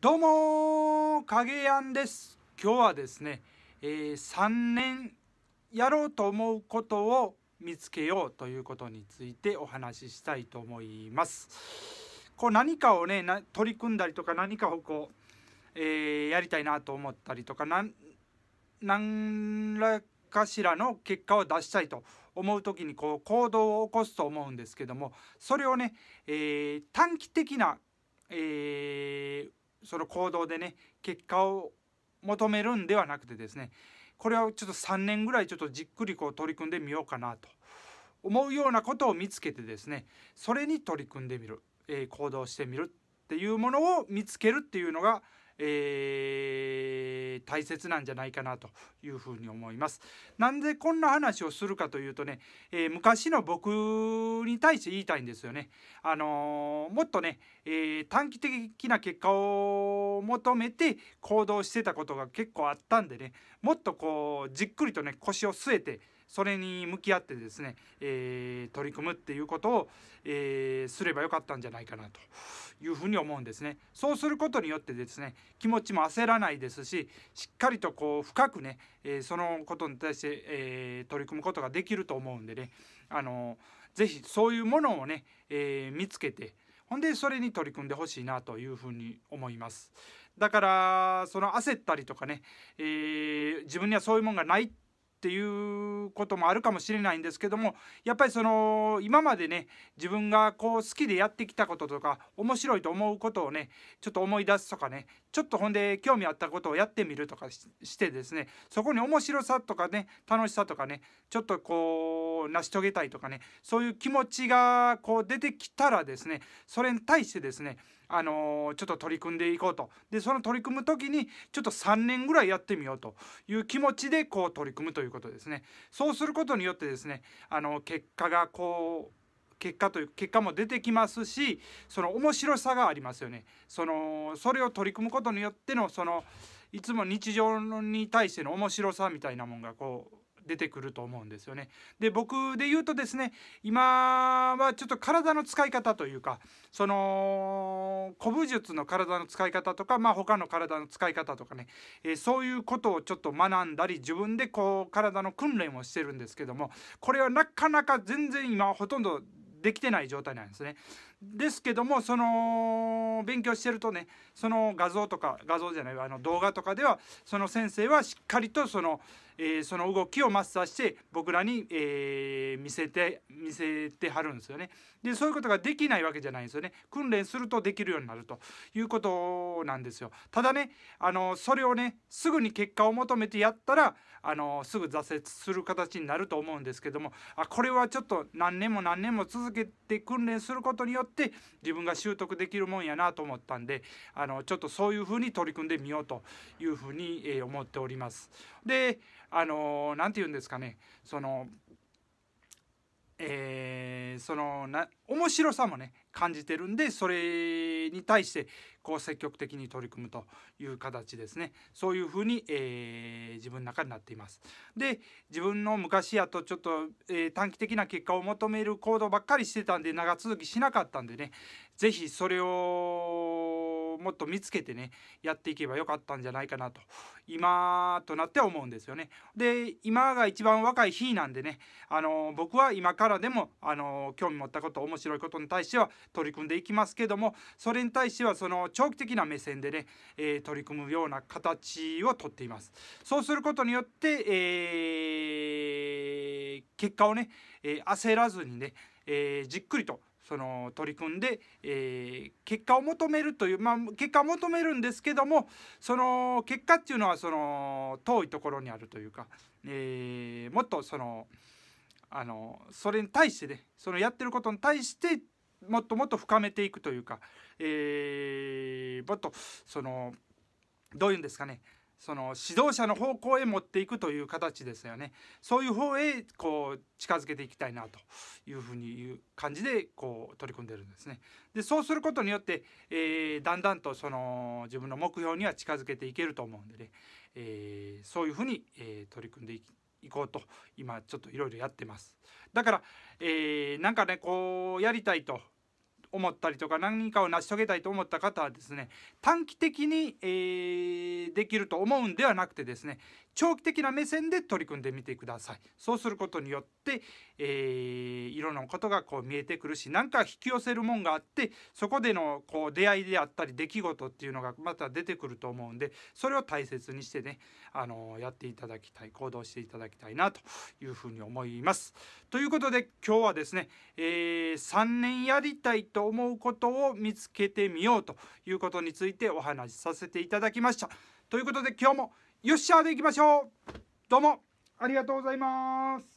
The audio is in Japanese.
どうも影やんです今日はですね、えー、3年やろうと思うことを見つけようということについてお話ししたいと思いますこう何かをねな取り組んだりとか何かをこう、えー、やりたいなと思ったりとか何らかしらの結果を出したいと思う時にこう行動を起こすと思うんですけどもそれをね、えー、短期的な、えーその行動でね結果を求めるんではなくてですねこれはちょっと3年ぐらいちょっとじっくりこう取り組んでみようかなと思うようなことを見つけてですねそれに取り組んでみる、えー、行動してみるっていうものを見つけるっていうのが、えー、大切なんじゃないかなというふうに思います。なんでこんな話をするかというとね、えー、昔の僕に対して言いたいんですよね。あのー、もっとね、え短期的な結果を求めて行動してたことが結構あったんでねもっとこうじっくりとね腰を据えてそれに向き合ってですね、えー、取り組むっていうことを、えー、すればよかったんじゃないかなというふうに思うんですね。そうすることによってですね気持ちも焦らないですししっかりとこう深くね、えー、そのことに対して、え取り組むことができると思うんでねあの是非そういうものをね、え見つけてほんでそれに取り組んでほしいなというふうに思います。だからその焦ったりとかね、えー、自分にはそういうもんがないっっていうこともあるかもしれないんですけどもやっぱりその今までね自分がこう好きでやってきたこととか面白いと思うことをねちょっと思い出すとかねちょっとほんで興味あったことをやってみるとかしてですねそこに面白さとかね楽しさとかねちょっとこう成し遂げたいとかねそういう気持ちがこう出てきたらですねそれに対してですねあのー、ちょっと取り組んでいこうとでその取り組む時にちょっと3年ぐらいやってみようという気持ちでこう取り組むということですねそうすることによってですねあの結果がこう結果という結果も出てきますしその面白さがありますよねそのそれを取り組むことによってのそのいつも日常に対しての面白さみたいなもんがこう出てくると思うんですよね。で僕で言うとですね今はちょっと体の使い方というかその古武術の体の使い方とか、まあ、他の体の使い方とかね、えー、そういうことをちょっと学んだり自分でこう体の訓練をしてるんですけどもこれはなかなか全然今ほとんどできてない状態なんですね。ですけどもその勉強してるとねその画像とか画像じゃないあの動画とかではその先生はしっかりとその、えー、その動きをマスターして僕らに、えー、見せて見せてはるんですよね。でそういうことができないわけじゃないんですよね。訓練するとできるようになるということなんですよ。ただねあのそれをねすぐに結果を求めてやったらあのすぐ挫折する形になると思うんですけどもあこれはちょっと何年も何年も続けて訓練することによってって自分が習得できるもんやなと思ったんであのちょっとそういうふうに取り組んでみようというふうに、え思っております。であの何て言うんですかねそのえー、そのな面白さもね感じてるんでそれに対してこう積極的に取り組むという形ですねそういうふうに、えー、自分の中になっていますで自分の昔やとちょっと、えー、短期的な結果を求める行動ばっかりしてたんで長続きしなかったんでね是非それををもっと見つけてねやっていけばよかったんじゃないかなと今となって思うんですよね。で今が一番若い日なんでねあの僕は今からでもあの興味持ったこと面白いことに対しては取り組んでいきますけどもそれに対してはその長期的な目線でね、えー、取り組むような形をとっています。そうすることによって、えー、結果をね、えー、焦らずにね、えじっくりとその取り組んで、えー、結果を求めるという、まあ、結果を求めるんですけどもその結果っていうのはその遠いところにあるというか、えー、もっとそのあのそれに対してねそのやってることに対してもっともっと深めていくというか、えー、もっとそのどういうんですかねその指導者の方向へ持っていくという形ですよねそういう方へこう近づけていきたいなというふうにいう感じでこう取り組んでるんですね。でそうすることによって、えー、だんだんとその自分の目標には近づけていけると思うんでね、えー、そういうふうに、えー、取り組んでいこうと今ちょっといろやってますだから、えー、なんかねこうやりたいと思ったりとか何かを成し遂げたいと思った方はですね短期的に、えー、できると思うんではなくてですね長期的な目線で取り組んでみてくださいそうすることによって、えー、いろんなことがこう見えてくるしなんか引き寄せるもんがあってそこでのこう出会いであったり出来事っていうのがまた出てくると思うんでそれを大切にしてねあのやっていただきたい行動していただきたいなというふうに思います。ということで今日はですね、えー、3年やりたいと思うことを見つけてみようということについてお話しさせていただきました。ということで今日もよっしゃーでいきましょうどうもありがとうございます